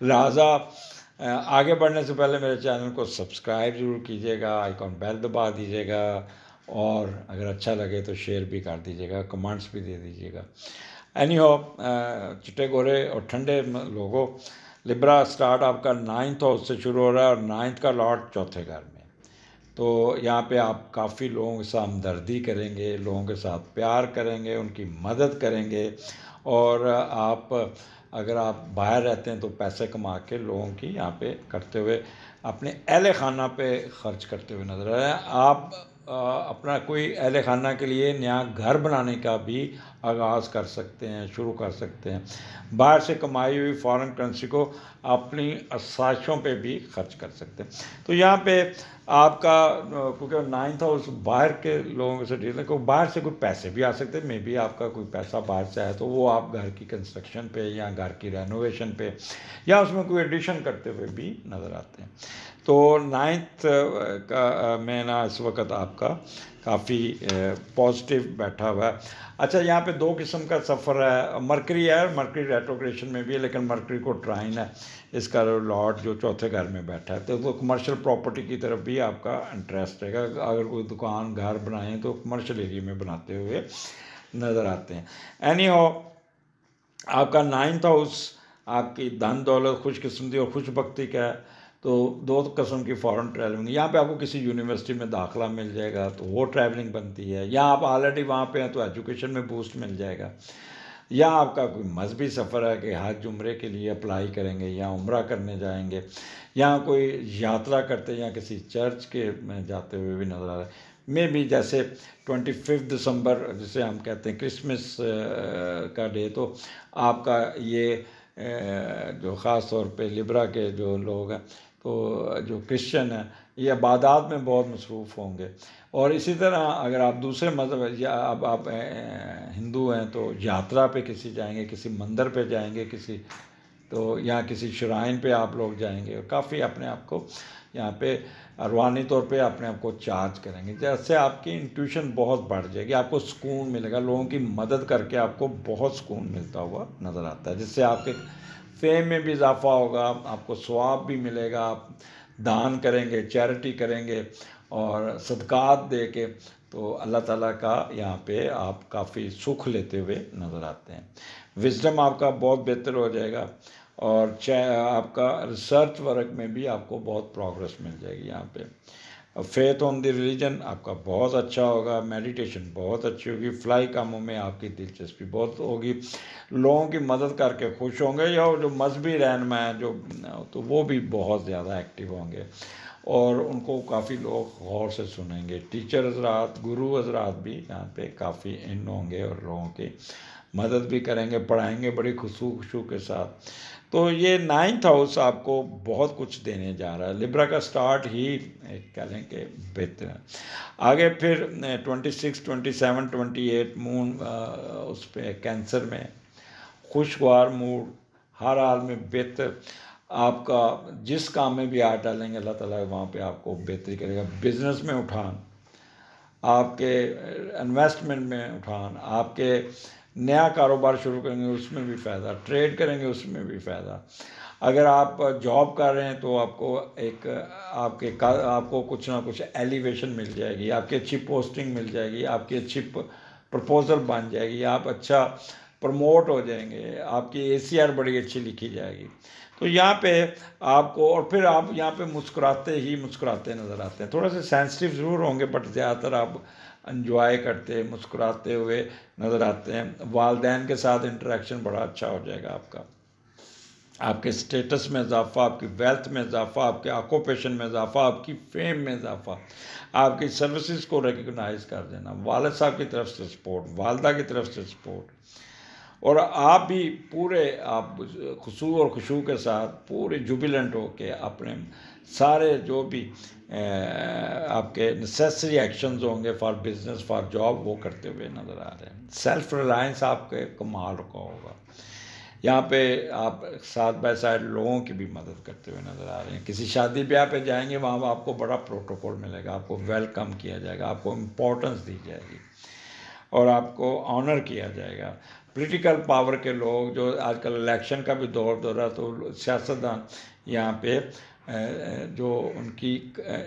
लिहाजा आगे बढ़ने से पहले मेरे चैनल को सब्सक्राइब ज़रूर कीजिएगा आइकॉन बेल दबा दीजिएगा और अगर अच्छा लगे तो शेयर भी कर दीजिएगा कमेंट्स भी दे दीजिएगा एनी हो चिट्टे गोरे और ठंडे लोगों लिब्रा स्टार्ट आपका नाइन्थ हाउस से शुरू हो रहा है और नाइन्थ का लॉट चौथे घर में तो यहाँ पे आप काफ़ी लोगों के साथ हमदर्दी करेंगे लोगों के साथ प्यार करेंगे उनकी मदद करेंगे और आप अगर आप बाहर रहते हैं तो पैसे कमा के लोगों की यहाँ पे करते हुए अपने अहल खाना पे खर्च करते हुए नज़र आए आप आ, अपना कोई अहल खाना के लिए नया घर बनाने का भी आगाज़ कर सकते हैं शुरू कर सकते हैं बाहर से कमाई हुई फॉरेन करेंसी को अपनी आसाइशों पे भी खर्च कर सकते हैं तो यहाँ पे आपका क्योंकि नाइन्थ हाउस बाहर के लोगों से डील है बाहर से कुछ पैसे भी आ सकते हैं मे भी आपका कोई पैसा बाहर से आया तो वो आप घर की कंस्ट्रक्शन पे या घर की रेनोवेशन पे या उसमें कोई एडिशन करते हुए भी नज़र आते हैं तो नाइन्थ का मैं ना इस वक्त आपका काफ़ी पॉजिटिव बैठा हुआ है अच्छा यहाँ पे दो किस्म का सफ़र है मरकरी है मरकरी रेट्रोग्रेशन में भी है लेकिन मरकरी को ट्राइन है इसका लॉर्ड जो चौथे घर में बैठा है तो, तो कमर्शियल प्रॉपर्टी की तरफ भी आपका इंटरेस्ट रहेगा अगर कोई दुकान घर बनाएं तो कमर्शियल एरिया में बनाते हुए नज़र आते हैं एनी हो आपका नाइन्थ हाउस आपकी धन दौलत खुशकस्मती और खुशबख्ती का है तो दो कस्म की फॉरेन ट्रैवलिंग यहाँ पे आपको किसी यूनिवर्सिटी में दाखला मिल जाएगा तो वो ट्रैवलिंग बनती है या आप ऑलरेडी वहाँ पे हैं तो एजुकेशन में बूस्ट मिल जाएगा या आपका कोई मजहबी सफ़र है कि हज उम्रे के लिए अप्लाई करेंगे या उम्र करने जाएंगे या कोई यात्रा करते या किसी चर्च के में जाते हुए भी नज़र आ रहा है मे भी जैसे ट्वेंटी फिफ्थ दिसंबर जिसे हम कहते हैं क्रिसमस का डे तो आपका ये जो ख़ास तौर पे लिब्रा के जो लोग हैं तो जो क्रिश्चन है ये आबादात में बहुत मसरूफ़ होंगे और इसी तरह अगर आप दूसरे मज़हब या अब आप हिंदू हैं तो यात्रा पे किसी जाएंगे किसी मंदिर पे जाएंगे किसी तो यहाँ किसी श्राइन पे आप लोग जाएंगे और काफ़ी अपने आप को यहाँ पे रूहानी तौर पे अपने आप को चार्ज करेंगे जैसे आपकी इंट्यूशन बहुत बढ़ जाएगी आपको सुकून मिलेगा लोगों की मदद करके आपको बहुत सुकून मिलता हुआ नज़र आता है जिससे आपके फेम में भी इजाफा होगा आपको स्वाब भी मिलेगा आप दान करेंगे चैरिटी करेंगे और सदकात दे के तो अल्लाह ताला का यहाँ पे आप काफ़ी सुख लेते हुए नज़र आते हैं विजडम आपका बहुत बेहतर हो जाएगा और आपका रिसर्च वर्क में भी आपको बहुत प्रोग्रेस मिल जाएगी यहाँ पर फेथ ऑन द रिलीजन आपका बहुत अच्छा होगा मेडिटेशन बहुत अच्छी होगी फ्लाई कामों में आपकी दिलचस्पी बहुत होगी लोगों की मदद करके खुश होंगे या जो मजहबी रहनमा है जो तो वो भी बहुत ज़्यादा एक्टिव होंगे और उनको काफ़ी लोग गौर से सुनेंगे टीचर हजरात गुरु हजरात भी यहाँ पे काफ़ी इन होंगे और लोगों की मदद भी करेंगे पढ़ाएंगे बड़ी खुशू खुशू के साथ तो ये नाइन्थ हाउस आपको बहुत कुछ देने जा रहा है लिब्रा का स्टार्ट ही कह लें कि बेहतर है आगे फिर twenty six twenty seven twenty eight moon उस पर कैंसर में खुशगवार मूड हर हाल में बेहतर आपका जिस काम में भी आठ डालेंगे अल्लाह ताला वहाँ पे आपको बेहतरी करेगा बिजनेस में उठान आपके इन्वेस्टमेंट में उठान आपके नया कारोबार शुरू करेंगे उसमें भी फ़ायदा ट्रेड करेंगे उसमें भी फ़ायदा अगर आप जॉब कर रहे हैं तो आपको एक आपके का आपको कुछ ना कुछ एलिवेशन मिल जाएगी आपकी अच्छी पोस्टिंग मिल जाएगी आपकी अच्छी प्रपोज़ल बन जाएगी आप अच्छा प्रमोट हो जाएंगे आपकी ए बड़ी अच्छी लिखी जाएगी तो यहाँ पे आपको और फिर आप यहाँ पे मुस्कुराते ही मुस्कुराते नज़र आते हैं थोड़ा सा सेंसिटिव ज़रूर होंगे बट ज़्यादातर आप इन्जॉय करते मुस्कुराते हुए नज़र आते हैं वालदेन के साथ इंटरेक्शन बड़ा अच्छा हो जाएगा आपका आपके स्टेटस में इजाफा आपकी वेल्थ में इजाफा आपके ऑक्यूपेशन में इजाफा आपकी फेम में इजाफा आपकी सर्विसेज को रिकगनाइज कर देना वालद साहब की तरफ से सपोर्ट वालदा की तरफ से सपोर्ट और आप भी पूरे आप खुशू और खुशू के साथ पूरे जुबिलेंट होके अपने सारे जो भी आपके नेसेसरी एक्शंस होंगे फॉर बिजनेस फॉर जॉब वो करते हुए नज़र आ रहे हैं सेल्फ रिलायंस आपके कमाल का होगा यहाँ पे आप साथ बाय साइड लोगों की भी मदद करते हुए नज़र आ रहे हैं किसी शादी ब्याह पे जाएंगे वहाँ आपको बड़ा प्रोटोकॉल मिलेगा आपको वेलकम किया जाएगा आपको इम्पोर्टेंस दी जाएगी और आपको ऑनर किया जाएगा पॉलिटिकल पावर के लोग जो आजकल इलेक्शन का भी दौर दौरा तो सियासतदान यहाँ पे जो उनकी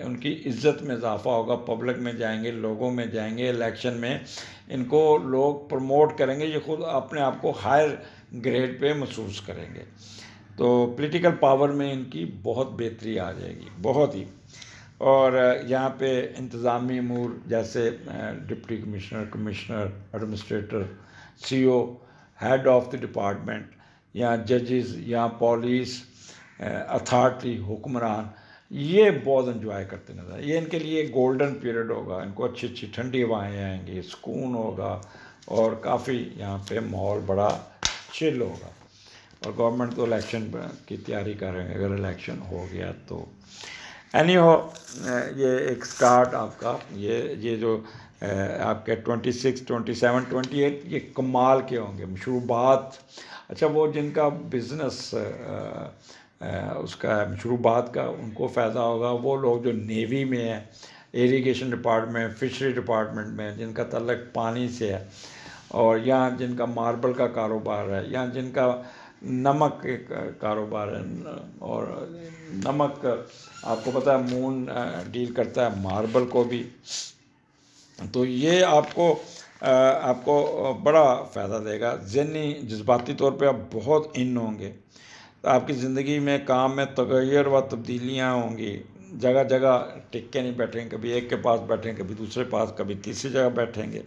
उनकी इज्जत में इजाफा होगा पब्लिक में जाएंगे लोगों में जाएंगे इलेक्शन में इनको लोग प्रमोट करेंगे ये खुद अपने आप को हायर ग्रेड पे महसूस करेंगे तो पॉलिटिकल पावर में इनकी बहुत बेहतरी आ जाएगी बहुत ही और यहाँ पे इंतज़ामी अमूर जैसे deputy commissioner commissioner administrator CEO head of the department या जजेस या पुलिस अथॉरिटी हुक्मरान ये बहुत इन्जॉय करते नजर आए ये इनके लिए गोल्डन पीरियड होगा इनको अच्छी अच्छी ठंडी हवाएँ आएंगी सुकून होगा और काफ़ी यहाँ पे माहौल बड़ा चिल होगा और गवर्नमेंट तो इलेक्शन की तैयारी कर रहे हैं अगर इलेक्शन हो गया तो एनी हो ये एक स्टार्ट आपका ये ये जो आपके 26, 27, 28 ये कमाल के होंगे मशरूबात अच्छा वो जिनका बिज़नेस उसका मशरूबात का उनको फ़ायदा होगा वो लोग जो नेवी में है इरीगेशन डिपार्टमेंट फिशरी डिपार्टमेंट में जिनका तलक पानी से है और यहाँ जिनका मार्बल का कारोबार है या जिनका नमक कारोबार है और नमक आपको पता है मून डील करता है मार्बल को भी तो ये आपको आपको बड़ा फ़ायदा देगा जहनी जज्बाती तौर पे आप बहुत इन होंगे तो आपकी ज़िंदगी में काम में तगैर व तब्दीलियाँ होंगी जगह जगह टिक के नहीं बैठेंगे कभी एक के पास बैठेंगे कभी दूसरे पास कभी तीसरी जगह बैठेंगे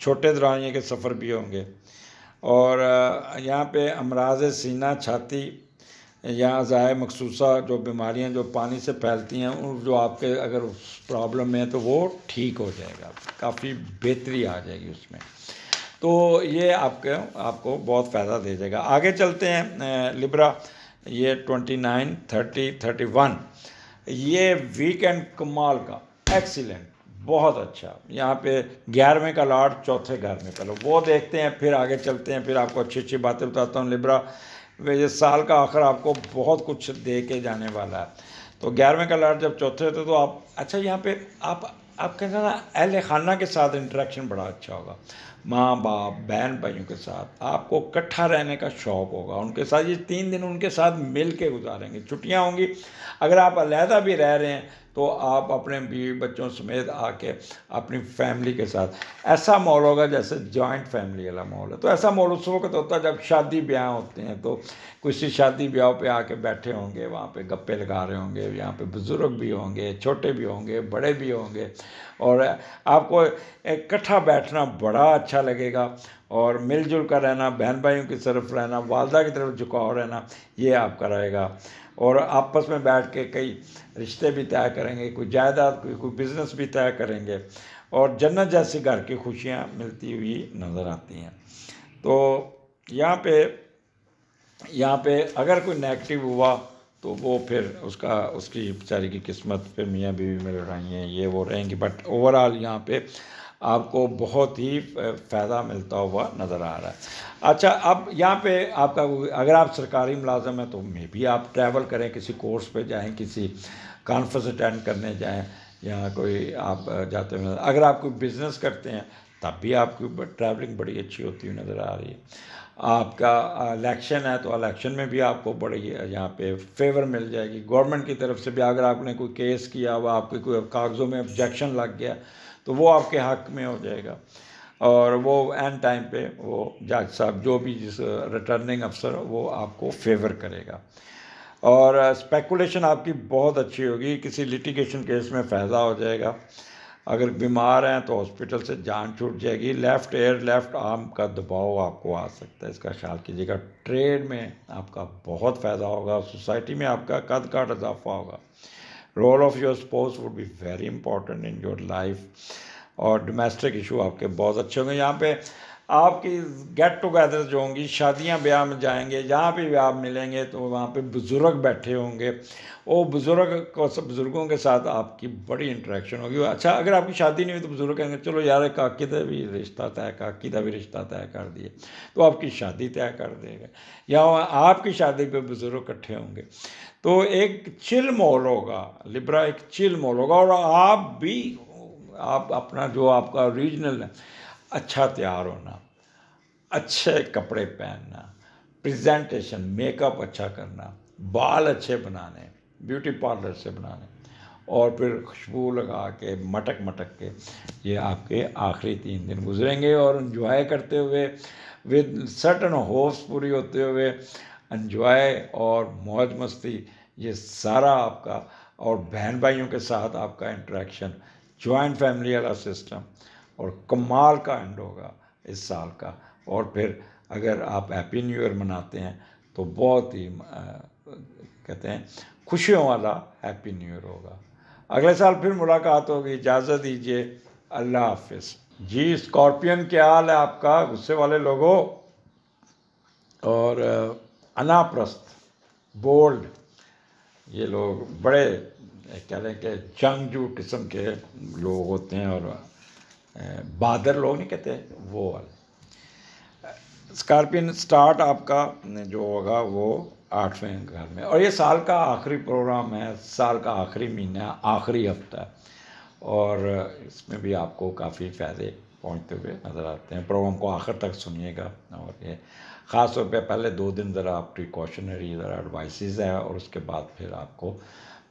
छोटे दौरानिए के सफ़र भी होंगे और यहाँ पे अमराज सीना छाती या ज़ाय मखसूसा जो बीमारियाँ जो पानी से फैलती हैं उन जो आपके अगर प्रॉब्लम है तो वो ठीक हो जाएगा काफ़ी बेहतरी आ जाएगी उसमें तो ये आपके आपको बहुत फ़ायदा दे देगा आगे चलते हैं लिब्रा ये twenty nine thirty thirty one ये वीकेंड कमाल का एक्सीलेंट बहुत अच्छा यहाँ पे ग्यारहवें का लॉर्ड चौथे घर में पहले वो देखते हैं फिर आगे चलते हैं फिर आपको अच्छी अच्छी बातें बताता हूँ लिब्रा ये साल का आखिर आपको बहुत कुछ दे के जाने वाला है तो ग्यारहवें का लॉर्ड जब चौथे होते तो आप अच्छा यहाँ पे आप आप आपके ना अहल खाना के साथ इंटरेक्शन बड़ा अच्छा होगा माँ बाप बहन भाइयों के साथ आपको इकट्ठा रहने का शौक़ होगा उनके साथ ये तीन दिन उनके साथ मिल के गुजारेंगे छुट्टियाँ होंगी अगर आप अलहदा भी रह रहे हैं तो आप अपने बीवी बच्चों समेत आके अपनी फैमिली के साथ ऐसा माहौल होगा जैसे जॉइंट फैमिली वाला माहौल है तो ऐसा माहौल उस वक्त होता है जब शादी ब्याह होते हैं तो किसी शादी ब्याह पे आके बैठे होंगे वहाँ पे गप्पे लगा रहे होंगे यहाँ पे बुज़ुर्ग भी होंगे छोटे भी होंगे बड़े भी होंगे और आपको इकट्ठा बैठना बड़ा अच्छा लगेगा और मिलजुल कर रहना बहन भाइयों की तरफ रहना वालदा की तरफ झुकाव रहना ये आपका रहेगा और आपस में बैठ के कई रिश्ते भी तय करेंगे कोई जायदाद कोई कोई बिज़नेस भी तय करेंगे और जन्नत जैसी घर की खुशियाँ मिलती हुई नज़र आती हैं तो यहाँ पे यहाँ पे अगर कोई नेगेटिव हुआ तो वो फिर उसका उसकी बेचारी की किस्मत फिर मियाँ बीवी में लड़ाई हैं ये वो रहेंगी बट ओवरऑल यहाँ पे आपको बहुत ही फ़ायदा मिलता हुआ नज़र आ रहा है अच्छा अब यहाँ पे आपका अगर आप सरकारी मुलाजम हैं तो मे भी आप ट्रैवल करें किसी कोर्स पे जाएं किसी कॉन्फ्रेंस अटेंड करने जाएं या कोई आप जाते हुए अगर आप कोई बिज़नेस करते हैं तब भी आपकी ट्रैवलिंग बड़ी अच्छी होती हुई नज़र आ रही है आपका इलेक्शन है तो इलेक्शन में भी आपको बड़ी यहाँ पे फेवर मिल जाएगी गवर्नमेंट की तरफ से भी अगर आपने कोई केस किया वो आपके कोई कागज़ों में ऑब्जेक्शन लग गया तो वो आपके हक में हो जाएगा और वो एंड टाइम पे वो जज साहब जो भी जिस रिटर्निंग अफसर वो आपको फेवर करेगा और स्पेकुलेशन uh, आपकी बहुत अच्छी होगी किसी लिटिगेशन केस में फ़ायदा हो जाएगा अगर बीमार हैं तो हॉस्पिटल से जान छूट जाएगी लेफ़्ट एयर लेफ़्ट आर्म का दबाव आपको आ सकता है इसका ख्याल कीजिएगा ट्रेड में आपका बहुत फ़ायदा होगा सोसाइटी में आपका कद काट इजाफा होगा role of your spouse would be very important in your life और डोमेस्टिक इशू आपके बहुत अच्छे होंगे यहाँ पे आपकी गेट टुगेदर जो होंगी शादियाँ ब्याह में जाएंगे जहाँ भी आप मिलेंगे तो वहाँ पे बुज़ुर्ग बैठे होंगे वो बुज़ुर्ग को सब बुज़ुर्गों के साथ आपकी बड़ी इंटरेक्शन होगी अच्छा अगर आपकी शादी नहीं हुई तो बुज़ुर्ग कहेंगे चलो यार काकी का भी रिश्ता तय काकी का भी रिश्ता तय कर दिए तो आपकी शादी तय कर देगा या आपकी शादी पर बुज़ुर्ग इकट्ठे होंगे तो एक चिल मॉल होगा लिब्रा एक चिल मॉल होगा और आप भी आप अपना जो आपका रीजनल है अच्छा तैयार होना अच्छे कपड़े पहनना प्रेजेंटेशन मेकअप अच्छा करना बाल अच्छे बनाने ब्यूटी पार्लर से बनाने और फिर खुशबू लगा के मटक मटक के ये आपके आखिरी तीन दिन गुजरेंगे और इन्जॉय करते हुए विद सर्टन होप्स पूरी होते हुए इन्जॉय और मौज मस्ती ये सारा आपका और बहन भाइयों के साथ आपका इंटरेक्शन जॉइंट फैमिली वाला सिस्टम और कमाल का एंड होगा इस साल का और फिर अगर आप हैप्पी न्यू ईयर मनाते हैं तो बहुत ही आ, कहते हैं खुशियों वाला हैप्पी न्यू ईयर होगा अगले साल फिर मुलाकात होगी इजाज़त दीजिए अल्लाह हाफिज़ जी स्कॉर्पियन क्या हाल है आपका गुस्से वाले लोगों और अनाप्रस्त बोल्ड ये लोग बड़े कह रहे हैं कि जंगजू किस्म के लोग होते हैं और बहादुर लोग नहीं कहते वो वाले स्कॉर्पियन स्टार्ट आपका जो होगा वो आठवें घर में और ये साल का आखिरी प्रोग्राम है साल का आखिरी महीना आखिरी हफ्ता और इसमें भी आपको काफ़ी फ़ायदे पहुंचते हुए नज़र आते हैं प्रोग्राम को आखिर तक सुनिएगा और ये ख़ास तौर पे पहले दो दिन ज़रा आप प्रिकॉशनरी ज़रा एडवाइसेस है और उसके बाद फिर आपको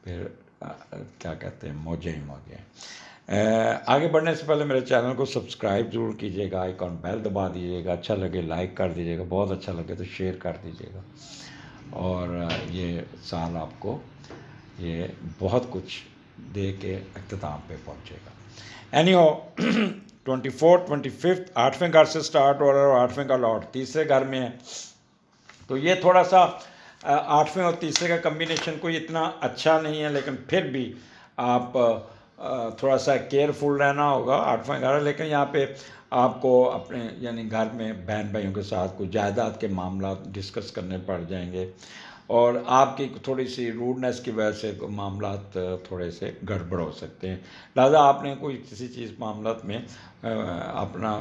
फिर क्या कहते हैं मौजें ही मौजें आगे बढ़ने से पहले मेरे चैनल को सब्सक्राइब जरूर कीजिएगा आइकॉन बेल दबा दीजिएगा अच्छा लगे लाइक कर दीजिएगा बहुत अच्छा लगे तो शेयर कर दीजिएगा और ये साल आपको ये बहुत कुछ दे के अख्ताम पे पहुँचेगा एनी हो ट्वेंटी फोर ट्वेंटी फिफ्थ आठवें घर से स्टार्ट हो रहा है और आठवें का लॉट तीसरे घर में है तो ये थोड़ा सा आठवें और तीसरे का कम्बिनेशन कोई इतना अच्छा नहीं है लेकिन फिर भी आप थोड़ा सा केयरफुल रहना होगा आठवा ग्यारह लेकिन यहाँ पे आपको अपने यानी घर में बहन भाइयों के साथ कुछ जायदाद के मामला डिस्कस करने पड़ जाएंगे और आपकी थोड़ी सी रूडनेस की वजह से मामला थोड़े से गड़बड़ हो सकते हैं लिहाजा आपने कोई किसी चीज़ मामला में अपना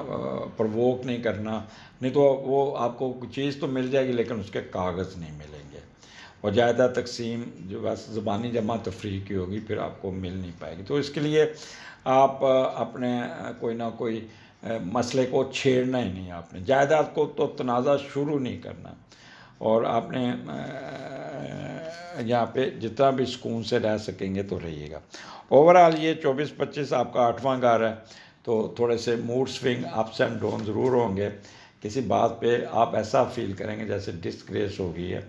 प्रवोक नहीं करना नहीं तो वो आपको चीज़ तो मिल जाएगी लेकिन उसके कागज़ नहीं मिलेंगे और ज़्यादा तकसीम जो बस ज़बानी जमा तफरी की होगी फिर आपको मिल नहीं पाएगी तो इसके लिए आप अपने कोई ना कोई मसले को छेड़ना ही नहीं आपने जायदाद को तो तनाज़ा शुरू नहीं करना और आपने यहाँ पे जितना भी सुकून से रह सकेंगे तो रहिएगा ओवरऑल ये 24-25 आपका आठवां घर है तो थोड़े से mood swing ups and down ज़रूर होंगे किसी बात पे आप ऐसा फील करेंगे जैसे डिस्क्रेस हो गई है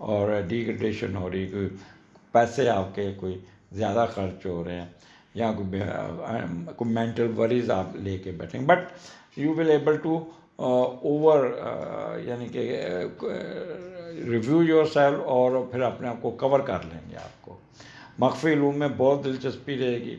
और डिग्रेडेशन हो रही कोई पैसे आपके कोई ज़्यादा खर्च हो रहे हैं या कोई मेंटल वरीज आप लेके बैठेंगे but you will able to over यानी कि रिव्यू योर सेल्फ और फिर अपने आप को कवर कर लेंगे आपको मख्फी लूम में बहुत दिलचस्पी रहेगी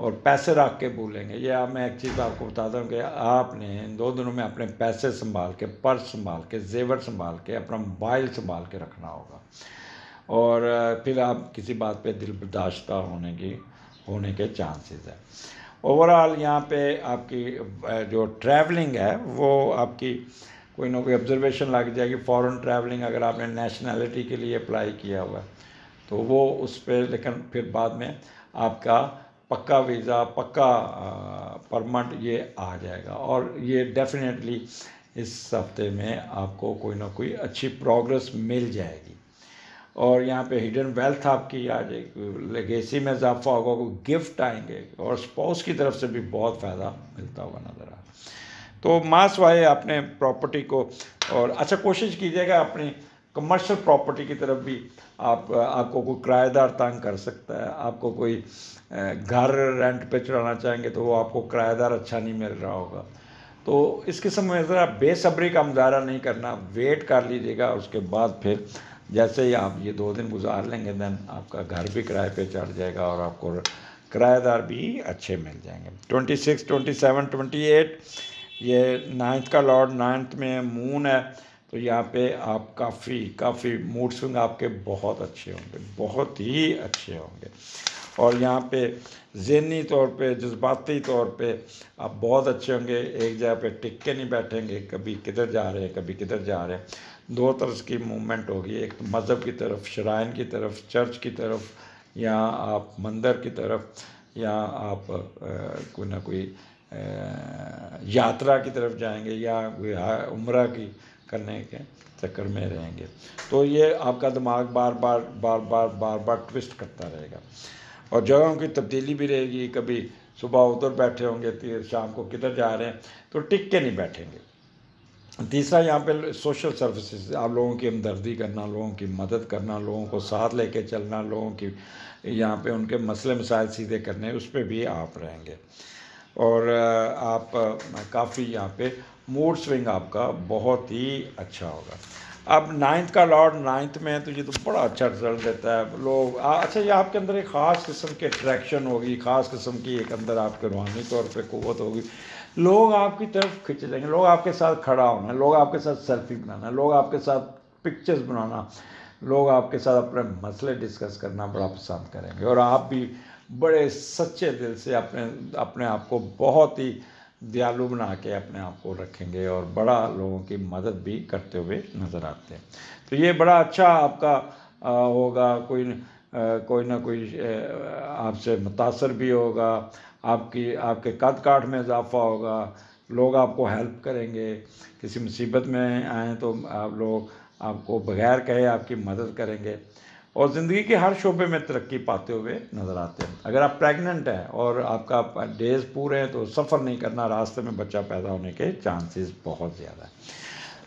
और पैसे रख के बोलेंगे ये आप मैं एक चीज़ आपको बताता हूँ कि आपने इन दो दिनों में अपने पैसे संभाल के पर्स संभाल के जेवर संभाल के अपना मोबाइल संभाल के रखना होगा और फिर आप किसी बात पे दिल बर्दाश्त होने की होने के चांसेस है ओवरऑल यहाँ पे आपकी जो ट्रैवलिंग है वो आपकी कोई ना कोई ऑब्जर्वेशन लग जाएगी फॉरेन ट्रैवलिंग अगर आपने नेशनैलिटी के लिए अप्लाई किया हुआ तो वो उस पर लेकिन फिर बाद में आपका पक्का वीज़ा पक्का परमानेंट ये आ जाएगा और ये डेफिनेटली इस हफ्ते में आपको कोई ना कोई अच्छी प्रोग्रेस मिल जाएगी और यहाँ पे हिडन वेल्थ आपकी आ जाएगी लेगेसी में इजाफा होगा कोई गिफ्ट आएंगे और स्पाउस की तरफ से भी बहुत फ़ायदा मिलता हुआ नज़र आ तो मास वाए अपने प्रॉपर्टी को और अच्छा कोशिश कीजिएगा अपनी कमर्शियल प्रॉपर्टी की तरफ भी आप आपको कोई किराएदार तंग कर सकता है आपको कोई घर रेंट पे चढ़ाना चाहेंगे तो वो आपको किराएदार अच्छा नहीं मिल रहा होगा तो इस किस्म में ज़रा बेसब्री का मुजाहरा नहीं करना वेट कर लीजिएगा उसके बाद फिर जैसे ही आप ये दो दिन गुजार लेंगे दैन आपका घर भी किराए पे चढ़ जाएगा और आपको किराएदार भी अच्छे मिल जाएंगे twenty six twenty seven twenty eight ये नाइन्थ का लॉर्ड नाइन्थ में मून है तो यहाँ पे आप काफ़ी काफ़ी मूड स्विंग आपके बहुत अच्छे होंगे बहुत ही अच्छे होंगे और यहाँ पे जहनी तौर पे जज्बाती तौर पे आप बहुत अच्छे होंगे एक जगह पे टिक के नहीं बैठेंगे कभी किधर जा रहे हैं कभी किधर जा रहे हैं दो तरह की मूवमेंट होगी एक तो मज़हब की तरफ शराइन की तरफ चर्च की तरफ या आप मंदिर की तरफ या आप कोई ना कोई यात्रा की तरफ जाएंगे या कोई उम्र की करने के चक्कर में रहेंगे तो ये आपका दिमाग बार बार बार बार बार बार ट्विस्ट करता रहेगा और जगहों की तब्दीली भी रहेगी कभी सुबह उधर बैठे होंगे शाम को किधर जा रहे हैं तो टिक के नहीं बैठेंगे तीसरा यहाँ पे सोशल सर्विसेज आप लोगों की हमदर्दी करना लोगों की मदद करना लोगों को साथ लेके चलना लोगों की यहाँ पे उनके मसले मसाइल सीधे करने उस पर भी आप रहेंगे और आप काफ़ी यहाँ पे मूड स्विंग आपका बहुत ही अच्छा होगा अब नाइन्थ का लॉर्ड नाइन्थ में है तो ये तो बड़ा अच्छा रिजल्ट देता है लोग अच्छा ये आपके अंदर एक ख़ास किस्म की अट्रैक्शन होगी ख़ास किस्म की एक अंदर आपके रूहानी तौर पे कुत होगी लोग आपकी तरफ खिंच जाएंगे लोग आपके साथ खड़ा होना लोग आपके साथ सेल्फी बनाना लोग आपके साथ पिक्चर्स बनाना लोग आपके साथ अपने मसले डिस्कस करना बड़ा पसंद करेंगे और आप भी बड़े सच्चे दिल से अपने अपने आप को बहुत ही दयालु बना के अपने आप को रखेंगे और बड़ा लोगों की मदद भी करते हुए नज़र आते हैं तो ये बड़ा अच्छा आपका होगा कोई न, कोई ना कोई आपसे मुतासर भी होगा आपकी आपके कद काठ में इजाफा होगा लोग आपको हेल्प करेंगे किसी मुसीबत में आए तो आप लोग आपको बगैर कहे आपकी मदद करेंगे और ज़िंदगी के हर शोबे में तरक्की पाते हुए नज़र आते हैं अगर आप प्रेग्नेंट हैं और आपका डेज पूरे हैं तो सफ़र नहीं करना रास्ते में बच्चा पैदा होने के चांसेस बहुत ज़्यादा है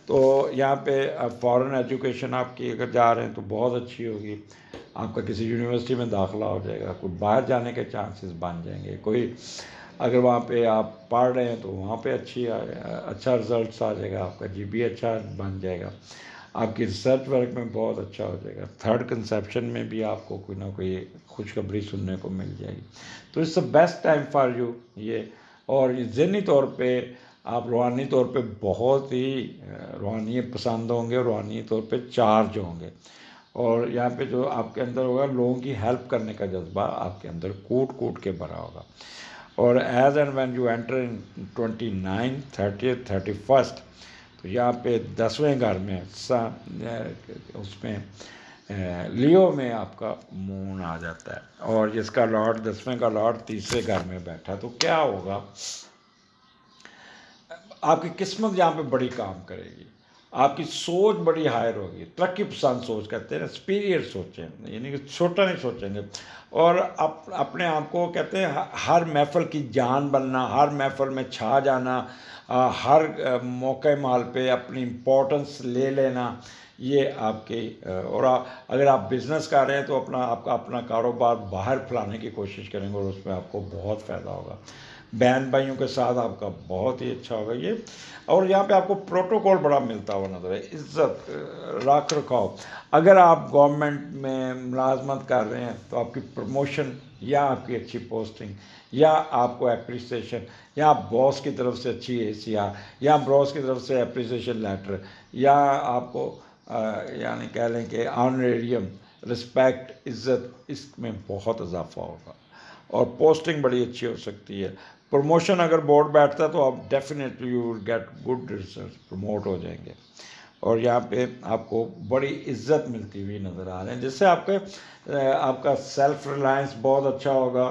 तो यहाँ पे फॉरेन एजुकेशन आपकी अगर जा रहे हैं तो बहुत अच्छी होगी आपका किसी यूनिवर्सिटी में दाखिला हो जाएगा कोई बाहर जाने के चांसेस बन जाएंगे कोई अगर वहाँ पे आप पढ़ रहे हैं तो वहाँ पे अच्छी अच्छा रिजल्ट आ जाएगा आपका जी अच्छा बन जाएगा आपकी रिसर्च वर्क में बहुत अच्छा हो जाएगा थर्ड कंसेप्शन में भी आपको कोई ना कोई खुशखबरी सुनने को मिल जाएगी तो it's the best time for you ये और जहनी तौर पे आप रूहानी तौर पे बहुत ही रूहानी पसंद होंगे रूहानी तौर पे चार्ज होंगे और यहाँ पे जो आपके अंदर होगा लोगों की हेल्प करने का जज्बा आपके अंदर कूट कूट के भरा होगा और as and when you enter in twenty nine thirty thirty first तो यहाँ पे दसवें घर में सा उसमें लियो में आपका मून आ जाता है और जिसका लॉर्ड दसवें का लॉर्ड तीसरे घर में बैठा तो क्या होगा आपकी किस्मत यहाँ पे बड़ी काम करेगी आपकी सोच बड़ी हायर होगी तरक्की पसंद सोच कहते हैं स्पीरियर सोचें यानी कि छोटा नहीं सोचेंगे और अप, अपने आप को कहते हैं हर महफल की जान बनना हर महफल में छा जाना आ, हर मौके माल पे अपनी इम्पोर्टेंस ले लेना ये आपके और आ, अगर आप बिज़नेस कर रहे हैं तो अपना आपका अपना कारोबार बाहर फैलाने की कोशिश करेंगे और उसमें आपको बहुत फ़ायदा होगा बहन भाइयों के साथ आपका बहुत ही अच्छा होगा ये और यहाँ पे आपको प्रोटोकॉल बड़ा मिलता हुआ नजर है इज्जत रख रखाव अगर आप गवर्नमेंट में मुलाजमत कर रहे हैं तो आपकी प्रमोशन या आपकी अच्छी पोस्टिंग या आपको अप्रिसिएशन या आप बॉस की तरफ से अच्छी ए या बॉस की तरफ से अप्रिसिएशन लेटर या आपको यानी कह लें कि ऑनरेडियम रिस्पेक्ट इज़्ज़त इसमें बहुत इजाफा होगा और पोस्टिंग बड़ी अच्छी हो सकती है प्रमोशन अगर बोर्ड बैठता है तो आप definitely you will get good research promote हो जाएंगे और यहाँ पे आपको बड़ी इज्जत मिलती हुई नज़र आ रहे हैं जिससे आपके आपका सेल्फ रिलायंस बहुत अच्छा होगा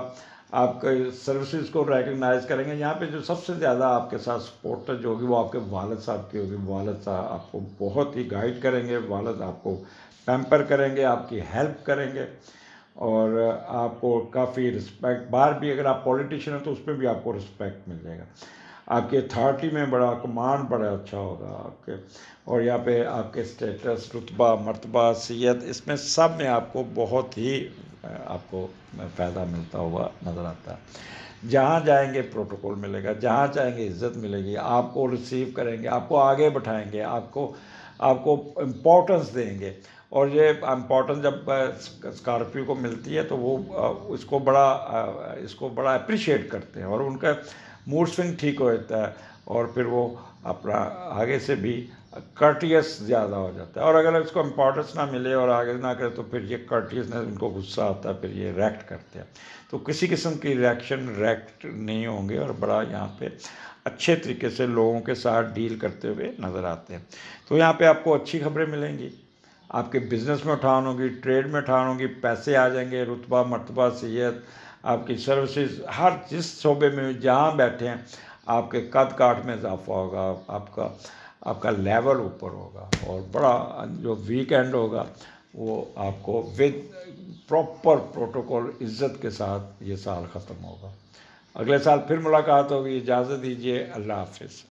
आपके सर्विसेज को रिकग्नाइज करेंगे यहाँ पे जो सबसे ज़्यादा आपके साथ सपोर्टर जो होगी वो आपके वालद साहब की होगी वालद साहब आपको बहुत ही गाइड करेंगे वालद आपको पैम्पर करेंगे आपकी हेल्प करेंगे और आपको काफ़ी रिस्पेक्ट बाहर भी अगर आप पॉलिटिशियन हैं तो उसमें भी आपको रिस्पेक्ट मिल जाएगा आपकी अथॉरिटी में बड़ा कमांड बड़ा अच्छा होगा आपके और यहाँ पे आपके स्टेटस रुतबा मरतबा सीयत इसमें सब में आपको बहुत ही आपको फ़ायदा मिलता हुआ नज़र आता है जहाँ जाएंगे प्रोटोकॉल मिलेगा जहाँ जाएंगे इज़्ज़त मिलेगी आपको रिसीव करेंगे आपको आगे बढ़ाएंगे आपको आपको इम्पोर्टेंस देंगे और ये इम्पोर्टेंस जब स्कॉर्पियो को मिलती है तो वो इसको बड़ा इसको बड़ा अप्रिशिएट करते हैं और उनका मूड स्विंग ठीक हो जाता है और फिर वो अपना आगे से भी कर्टियस ज़्यादा हो जाता है और अगर इसको इम्पोर्टेंस ना मिले और आगे ना करे तो फिर ये कर्टियसनेस उनको गुस्सा आता है फिर ये रिएक्ट करते हैं तो किसी किस्म की रिएक्शन रिएक्ट नहीं होंगे और बड़ा यहाँ पे अच्छे तरीके से लोगों के साथ डील करते हुए नज़र आते हैं तो यहाँ पे आपको अच्छी खबरें मिलेंगी आपके बिजनेस में उठान होगी ट्रेड में उठान होगी पैसे आ जाएंगे रुतबा मरतबा सेहत आपकी सर्विसेज हर जिस शोबे में जहाँ बैठे हैं आपके कद काठ में इजाफा होगा आपका आपका लेवल ऊपर होगा और बड़ा जो वीकेंड होगा वो आपको विद प्रॉपर प्रोटोकॉल इज़्ज़त के साथ ये साल ख़त्म होगा अगले साल फिर मुलाकात होगी इजाज़त दीजिए अल्लाह हाफिज़